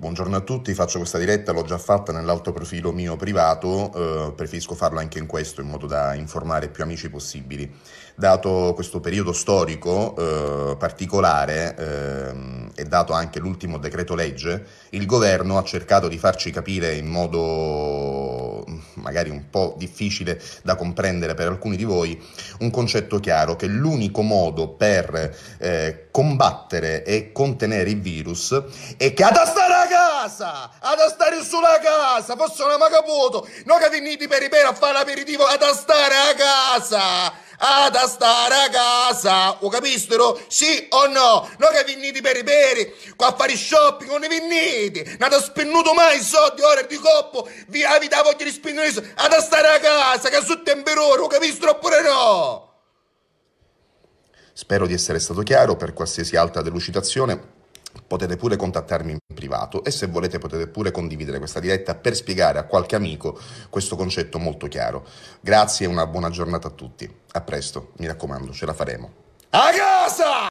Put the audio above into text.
Buongiorno a tutti, faccio questa diretta, l'ho già fatta nell'alto profilo mio privato, eh, preferisco farla anche in questo in modo da informare più amici possibili. Dato questo periodo storico eh, particolare eh, e dato anche l'ultimo decreto legge, il governo ha cercato di farci capire in modo magari un po' difficile da comprendere per alcuni di voi, un concetto chiaro che l'unico modo per eh, combattere e contenere il virus è che ad stare a casa, ad stare sulla casa, forse non ha mai caputo, non che venite per i per a fare l'aperitivo, ad stare a casa! ad stare a casa, ho capito? Sì o no? Non che venite per i peri, qua a fare shopping non ne venite, non ho spennuto mai soldi, ora di coppo, vi avete la voglia di spendere ad stare a casa, che su temperore, ho capito oppure no? Spero di essere stato chiaro, per qualsiasi altra delucidazione potete pure contattarmi in privato e se volete potete pure condividere questa diretta per spiegare a qualche amico questo concetto molto chiaro. Grazie e una buona giornata a tutti. A presto, mi raccomando, ce la faremo. A casa!